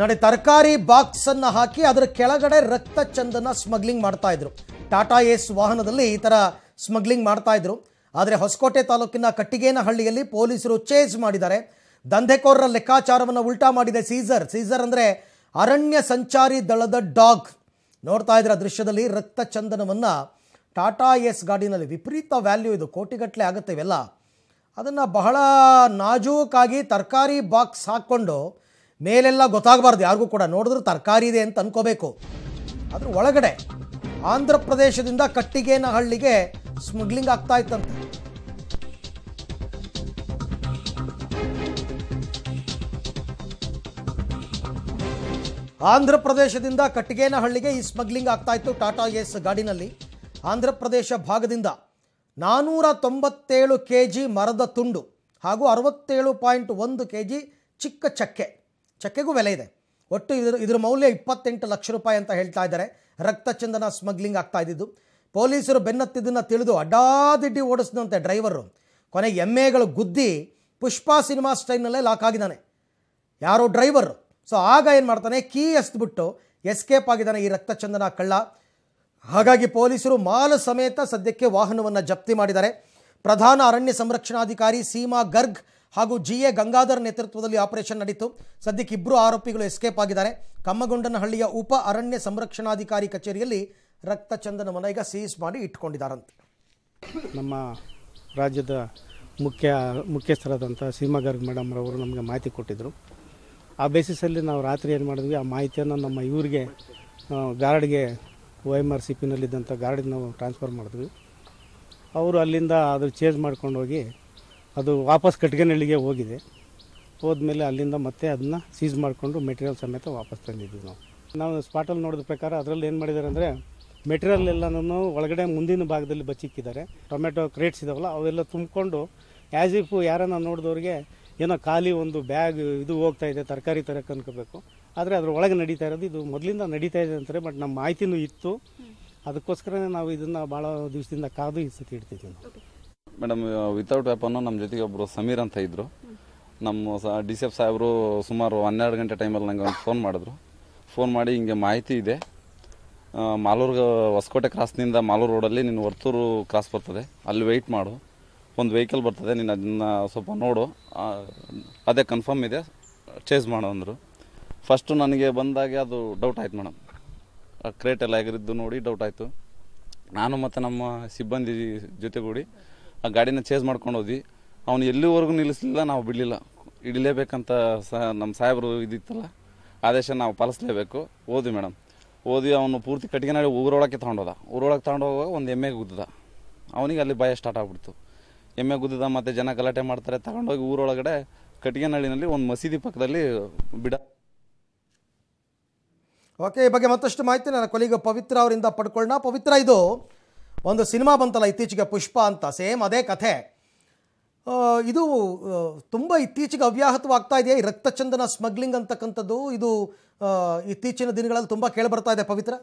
ನಡೆ ತರಕಾರಿ ಬಾಕ್ಸ್ ಅನ್ನ ಹಾಕಿ ಅದರ ಕೆಳಗಡೆ ರಕ್ತ ಚಂದನ ಸ್ಮಗ್ಲಿಂಗ್ ಮಾಡ್ತಾ ಇದ್ರು ಟಾಟಾ ಏಸ್ ವಾಹನದಲ್ಲಿ ಈ ಥರ ಸ್ಮಗ್ಲಿಂಗ್ ಮಾಡ್ತಾ ಇದ್ರು ಆದರೆ ಹೊಸಕೋಟೆ ತಾಲೂಕಿನ ಕಟ್ಟಿಗೇನಹಳ್ಳಿಯಲ್ಲಿ ಪೊಲೀಸರು ಚೇಜ್ ಮಾಡಿದ್ದಾರೆ ದಂಧೆಕೋರರ ಲೆಕ್ಕಾಚಾರವನ್ನು ಉಲ್ಟಾ ಮಾಡಿದೆ ಸೀಸರ್ ಸೀಸರ್ ಅಂದರೆ ಅರಣ್ಯ ಸಂಚಾರಿ ದಳದ ಡಾಗ್ ನೋಡ್ತಾ ಇದ್ರ ದೃಶ್ಯದಲ್ಲಿ ರಕ್ತ ಚಂದನವನ್ನು ಟಾಟಾ ಎಸ್ ಗಾಡಿನಲ್ಲಿ ವಿಪರೀತ ವ್ಯಾಲ್ಯೂ ಇದು ಕೋಟಿಗಟ್ಟಲೆ ಆಗುತ್ತೆ ಇವೆಲ್ಲ ಅದನ್ನು ಬಹಳ ನಾಜೂಕಾಗಿ ತರಕಾರಿ ಬಾಕ್ಸ್ ಹಾಕ್ಕೊಂಡು ಮೇಲೆಲ್ಲ ಗೊತ್ತಾಗಬಾರ್ದು ಯಾರಿಗೂ ಕೂಡ ನೋಡಿದ್ರೆ ತರಕಾರಿ ಇದೆ ಅಂತ ಅನ್ಕೋಬೇಕು ಅದ್ರ ಒಳಗಡೆ ಆಂಧ್ರ ಪ್ರದೇಶದಿಂದ ಕಟ್ಟಿಗೇನ ಹಳ್ಳಿಗೆ ಸ್ಮಗ್ಲಿಂಗ್ ಆಗ್ತಾ ಇತ್ತಂತೆ ಆಂಧ್ರ ಪ್ರದೇಶದಿಂದ ಕಟ್ಟಿಗೇನ ಹಳ್ಳಿಗೆ ಈ ಸ್ಮಗ್ಲಿಂಗ್ ಆಗ್ತಾ ಇತ್ತು ಟಾಟಾ ಎಸ್ ಗಾಡಿನಲ್ಲಿ ಆಂಧ್ರ ಪ್ರದೇಶ ಭಾಗದಿಂದ ನಾನೂರ ತೊಂಬತ್ತೇಳು ಕೆ ಜಿ ಮರದ ತುಂಡು ಹಾಗೂ ಅರವತ್ತೇಳು ಪಾಯಿಂಟ್ ಒಂದು ಕೆ ಜಿ ಚಿಕ್ಕ ಚಕ್ಕೆ ಚಕ್ಕೆಗೂ ಬೆಲೆ ಇದೆ ಒಟ್ಟು ಇದರ ಇದ್ರ ಮೌಲ್ಯ ಇಪ್ಪತ್ತೆಂಟು ಲಕ್ಷ ರೂಪಾಯಿ ಅಂತ ಹೇಳ್ತಾ ಇದ್ದಾರೆ ರಕ್ತ ಚಂದನ ಸ್ಮಗ್ಲಿಂಗ್ ಆಗ್ತಾ ಇದ್ದಿದ್ದು ಪೊಲೀಸರು ಬೆನ್ನತ್ತಿದ್ದನ್ನು ತಿಳಿದು ಅಡ್ಡಾದಿಡ್ಡಿ ಓಡಿಸಿದಂತೆ ಡ್ರೈವರು ಕೊನೆ ಎಮ್ಮೆಗಳು ಗುದ್ದಿ ಪುಷ್ಪ ಸಿನಿಮಾ ಸ್ಟೈಲ್ನಲ್ಲೇ ಲಾಕ್ ಆಗಿದ್ದಾನೆ ಯಾರೋ ಡ್ರೈವರ್ ಸೊ ಆಗ ಏನು ಮಾಡ್ತಾನೆ ಕೀ ಎಸ್ಬಿಟ್ಟು ಎಸ್ಕೇಪ್ ಆಗಿದ್ದಾನೆ ಈ ರಕ್ತ ಚಂದನ ಕಳ್ಳ ಹಾಗಾಗಿ ಪೊಲೀಸರು ಮಾಲು ಸಮೇತ ಸದ್ಯಕ್ಕೆ ವಾಹನವನ್ನು ಜಪ್ತಿ ಮಾಡಿದ್ದಾರೆ ಪ್ರಧಾನ ಅರಣ್ಯ ಸಂರಕ್ಷಣಾಧಿಕಾರಿ ಸೀಮಾ ಗರ್ಗ್ ಹಾಗೂ ಜಿ ಎ ಗಂಗಾಧರ್ ನೇತೃತ್ವದಲ್ಲಿ ಆಪರೇಷನ್ ನಡೀತು ಸದ್ಯಕ್ಕೆ ಇಬ್ಬರು ಆರೋಪಿಗಳು ಎಸ್ಕೇಪ್ ಆಗಿದ್ದಾರೆ ಕಮ್ಮಗೊಂಡನಹಳ್ಳಿಯ ಉಪ ಅರಣ್ಯ ಸಂರಕ್ಷಣಾಧಿಕಾರಿ ಕಚೇರಿಯಲ್ಲಿ ರಕ್ತ ಚಂದನ ಈಗ ಸೀಸ್ ಮಾಡಿ ಇಟ್ಕೊಂಡಿದ್ದಾರಂತೆ ನಮ್ಮ ರಾಜ್ಯದ ಮುಖ್ಯ ಮುಖ್ಯಸ್ಥರಾದಂಥ ಸೀಮಾ ಗರ್ಗ್ ಅವರು ನಮಗೆ ಮಾಹಿತಿ ಕೊಟ್ಟಿದ್ದರು ಆ ಬೇಸಿಸಲ್ಲಿ ನಾವು ರಾತ್ರಿ ಏನು ಮಾಡಿದ್ವಿ ಆ ಮಾಹಿತಿಯನ್ನು ನಮ್ಮ ಇವರಿಗೆ ಗಾರ್ಡ್ಗೆ ಒ ಎಮ್ ಆರ್ ಸಿ ಪಿನಲ್ಲಿದ್ದಂಥ ಗಾರ್ಡಿಗೆ ನಾವು ಟ್ರಾನ್ಸ್ಫರ್ ಮಾಡಿದ್ವಿ ಅವರು ಅಲ್ಲಿಂದ ಅದ್ರ ಚೇಂಜ್ ಮಾಡ್ಕೊಂಡೋಗಿ ಅದು ವಾಪಸ್ ಕಟ್ಗೆನಳ್ಳಿಗೆ ಹೋಗಿದೆ ಹೋದ್ಮೇಲೆ ಅಲ್ಲಿಂದ ಮತ್ತೆ ಅದನ್ನ ಸೀಸ್ ಮಾಡಿಕೊಂಡು ಮೆಟೀರಿಯಲ್ ಸಮೇತ ವಾಪಸ್ ತಂದಿದ್ದೀವಿ ನಾವು ನಾವು ಸ್ಪಾಟಲ್ಲಿ ನೋಡಿದ ಪ್ರಕಾರ ಅದರಲ್ಲಿ ಏನು ಮಾಡಿದ್ದಾರೆ ಅಂದರೆ ಮೆಟೀರಿಯಲ್ ಎಲ್ಲನೂ ಒಳಗಡೆ ಮುಂದಿನ ಭಾಗದಲ್ಲಿ ಬಚ್ಚಿಕ್ಕಿದ್ದಾರೆ ಟೊಮೆಟೊ ಕ್ರೇಟ್ಸ್ ಇದಾವಲ್ಲ ಅವೆಲ್ಲ ತುಂಬಿಕೊಂಡು ಆ್ಯಸ್ ಇಫ್ ಯಾರನ್ನ ನೋಡಿದವ್ರಿಗೆ ಏನೋ ಖಾಲಿ ಒಂದು ಬ್ಯಾಗ್ ಇದು ಹೋಗ್ತಾ ಇದೆ ತರಕಾರಿ ತರಕ್ಕೆ ಅನ್ಕೋಬೇಕು ಆದರೆ ಅದ್ರ ಒಳಗೆ ನಡೀತಾ ಇರೋದು ಇದು ಮೊದಲಿಂದ ನಡೀತಾ ಇದೆ ಅಂತಾರೆ ಬಟ್ ನಮ್ಮ ಮಾಹಿತಿನೂ ಇತ್ತು ಅದಕ್ಕೋಸ್ಕರನೇ ನಾವು ಇದನ್ನು ಭಾಳ ದಿವಸದಿಂದ ಕಾದು ಈ ಸತಿ ಇಡ್ತಿದ್ದೀವಿ ನಾವು ಮೇಡಮ್ ವಿತೌಟ್ ವೆಪನ್ ನಮ್ಮ ಜೊತೆಗೆ ಒಬ್ಬರು ಸಮೀರ್ ಅಂತ ಇದ್ದರು ನಮ್ಮ ಡಿ ಸಿ ಎಫ್ ಸಾಹೇಬರು ಸುಮಾರು ಹನ್ನೆರಡು ಗಂಟೆ ಟೈಮಲ್ಲಿ ನಂಗೆ ಒಂದು ಫೋನ್ ಮಾಡಿದ್ರು ಫೋನ್ ಮಾಡಿ ಹಿಂಗೆ ಮಾಹಿತಿ ಇದೆ ಮಾಲೂರು ಹೊಸಕೋಟೆ ಕ್ರಾಸ್ನಿಂದ ಮಾಲೂರು ರೋಡಲ್ಲಿ ನೀನು ವರ್ತೂರು ಕ್ರಾಸ್ ಬರ್ತದೆ ಅಲ್ಲಿ ವೆಯ್ಟ್ ಮಾಡು ಒಂದು ವೆಹಿಕಲ್ ಬರ್ತದೆ ನೀನು ಅದನ್ನು ಸ್ವಲ್ಪ ನೋಡು ಅದೇ ಕನ್ಫರ್ಮ್ ಇದೆ ಚೇಸ್ ಮಾಡು ಅಂದರು ಫಸ್ಟು ನನಗೆ ಬಂದಾಗೆ ಅದು ಡೌಟ್ ಆಯ್ತು ಮೇಡಮ್ ಕ್ರೇಟ್ ಎಲ್ಲ ಆಗಿರಿದ್ದು ನೋಡಿ ಡೌಟ್ ಆಯಿತು ನಾನು ಮತ್ತು ನಮ್ಮ ಸಿಬ್ಬಂದಿ ಜೊತೆಗೂಡಿ ಆ ಗಾಡಿನ ಚೇಂಜ್ ಮಾಡ್ಕೊಂಡು ಹೋದ್ವಿ ಅವ್ನು ಎಲ್ಲಿವರೆಗೂ ನಿಲ್ಲಿಸಲಿಲ್ಲ ನಾವು ಬಿಡಲಿಲ್ಲ ಇಡಲೇಬೇಕಂತ ಸ ನಮ್ಮ ಸಾಹೇಬರು ಇದಿತ್ತಲ್ಲ ಆದೇಶ ನಾವು ಪಾಲಿಸಲೇಬೇಕು ಓದ್ವಿ ಮೇಡಮ್ ಓದಿ ಅವನು ಪೂರ್ತಿ ಕಟ್ಟಿಗೆ ನಾಳೆ ಊರೊಳಕ್ಕೆ ತೊಗೊಂಡೋದ ಊರೊಳಗೆ ತೊಗೊಂಡೋಗುವಾಗ ಒಂದು ಎಮ್ಮೆ ಗುದ್ದದ ಅವನಿಗೆ ಅಲ್ಲಿ ಭಯ ಸ್ಟಾರ್ಟ್ ಆಗ್ಬಿಡ್ತು ಎಮ್ಮೆ ಗುದ್ದದ ಮತ್ತು ಜನ ಗಲಾಟೆ ಮಾಡ್ತಾರೆ ತಗೊಂಡೋಗಿ ಊರೊಳಗಡೆ ಕಟ್ಟಿಗೆನಹಳ್ಳಿನಲ್ಲಿ ಒಂದು ಮಸೀದಿ ಪಕ್ಕದಲ್ಲಿ ಬಿಡ ಓಕೆ ಈ ಬಗ್ಗೆ ಮತ್ತಷ್ಟು ಮಾಹಿತಿ ನನ್ನ ಕೊಲೀಗ ಪವಿತ್ರ ಅವರಿಂದ ಪಡ್ಕೊಳ್ಳೋಣ ಪವಿತ್ರ ಇದು ಒಂದು ಸಿನಿಮಾ ಬಂತಲ್ಲ ಇತ್ತೀಚೆಗೆ ಪುಷ್ಪ ಅಂತ ಸೇಮ್ ಅದೇ ಕಥೆ ಇದು ತುಂಬ ಇತ್ತೀಚೆಗೆ ಅವ್ಯಾಹತವಾಗ್ತಾ ಇದೆಯಾ ಈ ರಕ್ತಚಂದನ ಸ್ಮಗ್ಲಿಂಗ್ ಅಂತಕ್ಕಂಥದ್ದು ಇದು ಇತ್ತೀಚಿನ ದಿನಗಳಲ್ಲಿ ತುಂಬ ಕೇಳಿಬರ್ತಾ ಇದೆ ಪವಿತ್ರ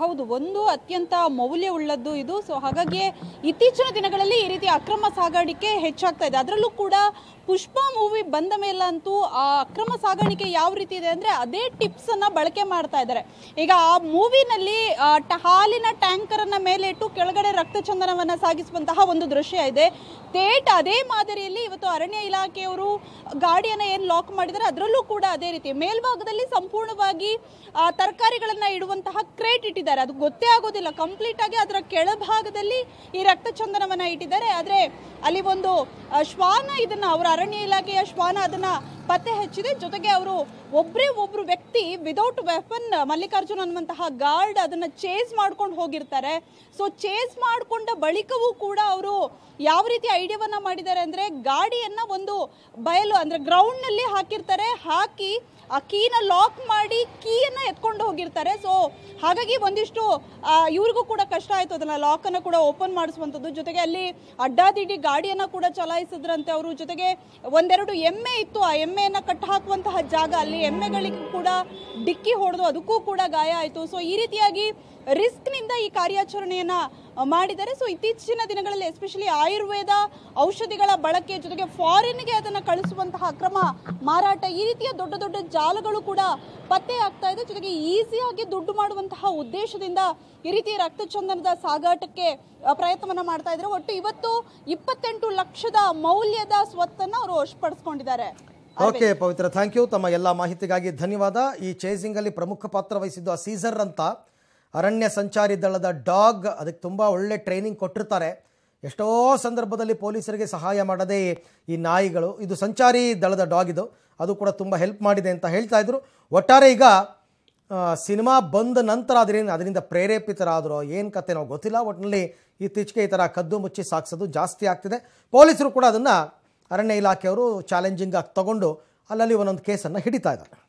ಹೌದು ಒಂದು ಅತ್ಯಂತ ಮೌಲ್ಯವುಳ್ಳದ್ದು ಇದು ಸೊ ಹಾಗಾಗಿ ಇತ್ತೀಚಿನ ದಿನಗಳಲ್ಲಿ ಈ ರೀತಿ ಅಕ್ರಮ ಸಾಗಾಣಿಕೆ ಹೆಚ್ಚಾಗ್ತಾ ಇದೆ ಅದರಲ್ಲೂ ಕೂಡ ಪುಷ್ಪ ಮೂವಿ ಬಂದ ಅಂತೂ ಆ ಅಕ್ರಮ ಸಾಗಾಣಿಕೆ ಯಾವ ರೀತಿ ಇದೆ ಅಂದರೆ ಅದೇ ಟಿಪ್ಸ್ ಅನ್ನ ಬಳಕೆ ಮಾಡ್ತಾ ಇದ್ದಾರೆ ಈಗ ಆ ಮೂವಿನಲ್ಲಿ ಹಾಲಿನ ಟ್ಯಾಂಕರ್ ಅನ್ನ ಮೇಲೆ ಇಟ್ಟು ಕೆಳಗಡೆ ರಕ್ತ ಚಂದನವನ್ನ ಸಾಗಿಸುವಂತಹ ಒಂದು ದೃಶ್ಯ ಇದೆ ತೇಟ್ ಅದೇ ಮಾದರಿಯಲ್ಲಿ ಇವತ್ತು ಅರಣ್ಯ ಇಲಾಖೆಯವರು ಗಾಡಿಯನ್ನ ಏನು ಲಾಕ್ ಮಾಡಿದರೆ ಅದರಲ್ಲೂ ಕೂಡ ಅದೇ ರೀತಿ ಮೇಲ್ಭಾಗದಲ್ಲಿ ಸಂಪೂರ್ಣವಾಗಿ ತರಕಾರಿಗಳನ್ನು ಇಡುವಂತಹ ಕ್ರೇಟ್ ಇಟ್ಟಿದ್ದಾರೆ ಅದು ಗೊತ್ತೇ ಆಗೋದಿಲ್ಲ ಕಂಪ್ಲೀಟ್ ಆಗಿ ಅದರ ಕೆಳಭಾಗದಲ್ಲಿ ಈ ಚಂದನವನ್ನ ಇಟ್ಟಿದ್ದಾರೆ ಆದರೆ ಅಲ್ಲಿ ಒಂದು ಶ್ವಾನ ಇದನ್ನು ಅವರ ಅರಣ್ಯ ಇಲಾಖೆಯ ಶ್ವಾನ ಅದನ್ನು ಪತ್ತೆ ಹಚ್ಚಿದೆ ಜೊತೆಗೆ ಅವರು ಒಬ್ಬರೇ ಒಬ್ಬರು ವ್ಯಕ್ತಿ ವಿದೌಟ್ ವೆಪನ್ ಮಲ್ಲಿಕಾರ್ಜುನ್ ಅನ್ನುವಂತಹ ಗಾರ್ಡ್ ಅದನ್ನು ಚೇಸ್ ಮಾಡ್ಕೊಂಡು ಹೋಗಿರ್ತಾರೆ ಸೊ ಚೇಸ್ ಮಾಡಿಕೊಂಡ ಬಳಿಕವೂ ಕೂಡ ಅವರು ಯಾವ ರೀತಿ ಐಡಿಯಾವನ್ನು ಮಾಡಿದ್ದಾರೆ ಅಂದರೆ ಗಾಡಿಯನ್ನು ಒಂದು ಬಯಲು ಅಂದರೆ ಗ್ರೌಂಡ್ನಲ್ಲಿ ಹಾಕಿರ್ತಾರೆ ಹಾಕಿ ಆ ಕೀನ ಲಾಕ್ ಮಾಡಿ ಕೀಯನ್ನು ಎತ್ಕೊಂಡು ಹೋಗಿರ್ತಾರೆ ಸೊ ಹಾಗಾಗಿ ಒಂದಿಷ್ಟು ಇವ್ರಿಗೂ ಕೂಡ ಕಷ್ಟ ಆಯಿತು ಅದನ್ನು ಲಾಕನ್ನು ಕೂಡ ಓಪನ್ ಮಾಡಿಸುವಂತದ್ದು ಜೊತೆಗೆ ಅಲ್ಲಿ ಅಡ್ಡಾದಿಡ್ಡಿ ಗಾಡಿಯನ್ನು ಕೂಡ ಚಲಾಯಿಸಿದ್ರಂತೆ ಅವರು ಜೊತೆಗೆ ಒಂದೆರಡು ಎಮ್ಮೆ ಇತ್ತು ಆ ಎಮ್ಮೆಯನ್ನ ಕಟ್ಟು ಹಾಕುವಂತಹ ಜಾಗ ಅಲ್ಲಿ ಎಮ್ಮೆಗಳಿಗೆ ಕೂಡ ಡಿಕ್ಕಿ ಹೊಡೆದು ಅದಕ್ಕೂ ಕೂಡ ಗಾಯ ಆಯಿತು ಸೊ ಈ ರೀತಿಯಾಗಿ ರಿಸ್ಕ್ನಿಂದ ಈ ಕಾರ್ಯಾಚರಣೆಯನ್ನು ಮಾಡಿದ್ದಾರೆ ಸೊ ಇತ್ತೀಚಿನ ದಿನಗಳಲ್ಲಿ ಎಸ್ಪೆಷಲಿ ಆಯುರ್ವೇದ ಔಷಧಿಗಳ ಬಳಕೆ ಜೊತೆಗೆ ಫಾರಿನ್ಗೆ ಅದನ್ನು ಕಳಿಸುವಂತಹ ಅಕ್ರಮ ಮಾರಾಟ ಈ ರೀತಿಯ ದೊಡ್ಡ ದೊಡ್ಡ ಜಾಲಗಳು ಕೂಡ ಪತ್ತೆ ಆಗ್ತಾ ಇದೆ ಜೊತೆಗೆ ಈಸಿಯಾಗಿ ದುಡ್ಡು ಮಾಡುವಂತಹ ಉದ್ದೇಶದಿಂದ ಈ ರಕ್ತ ರಕ್ತಚಂದನದ ಸಾಗಾಟಕ್ಕೆ ಪ್ರಯತ್ನವನ್ನು ಮಾಡ್ತಾ ಇದ್ದಾರೆ ಒಟ್ಟು ಇವತ್ತು ಇಪ್ಪತ್ತೆಂಟು ಲಕ್ಷದ ಮೌಲ್ಯದ ಸ್ವತ್ತನ್ನು ಅವರು ವಶಪಡಿಸ್ಕೊಂಡಿದ್ದಾರೆ ಓಕೆ ಪವಿತ್ರ ಥ್ಯಾಂಕ್ ಯು ತಮ್ಮ ಎಲ್ಲ ಮಾಹಿತಿಗಾಗಿ ಧನ್ಯವಾದ ಈ ಅಲ್ಲಿ ಪ್ರಮುಖ ಪಾತ್ರ ವಹಿಸಿದ್ದು ಆ ಸೀಸರ್ ಅಂತ ಅರಣ್ಯ ಸಂಚಾರಿ ದಳದ ಡಾಗ್ ಅದಕ್ಕೆ ತುಂಬ ಒಳ್ಳೆ ಟ್ರೈನಿಂಗ್ ಕೊಟ್ಟಿರ್ತಾರೆ ಎಷ್ಟೋ ಸಂದರ್ಭದಲ್ಲಿ ಪೊಲೀಸರಿಗೆ ಸಹಾಯ ಮಾಡದೆ ಈ ನಾಯಿಗಳು ಇದು ಸಂಚಾರಿ ದಳದ ಡಾಗ್ ಇದು ಅದು ಕೂಡ ತುಂಬ ಹೆಲ್ಪ್ ಮಾಡಿದೆ ಅಂತ ಹೇಳ್ತಾ ಇದ್ರು ಒಟ್ಟಾರೆ ಈಗ ಸಿನಿಮಾ ಬಂದ ನಂತರ ಅದರಿಂದ ಅದರಿಂದ ಪ್ರೇರೇಪಿತರಾದರೋ ಏನು ಕತೆ ಗೊತ್ತಿಲ್ಲ ಒಟ್ಟಿನಲ್ಲಿ ಇತ್ತೀಚೆಗೆ ಈ ಥರ ಕದ್ದು ಮುಚ್ಚಿ ಸಾಗಿಸೋದು ಜಾಸ್ತಿ ಆಗ್ತಿದೆ ಪೊಲೀಸರು ಕೂಡ ಅದನ್ನು ಅರಣ್ಯ ಇಲಾಖೆಯವರು ಚಾಲೆಂಜಿಂಗಾಗಿ ತಗೊಂಡು ಅಲ್ಲಲ್ಲಿ ಒಂದೊಂದು ಕೇಸನ್ನು ಹಿಡಿತಾ ಇದ್ದಾರೆ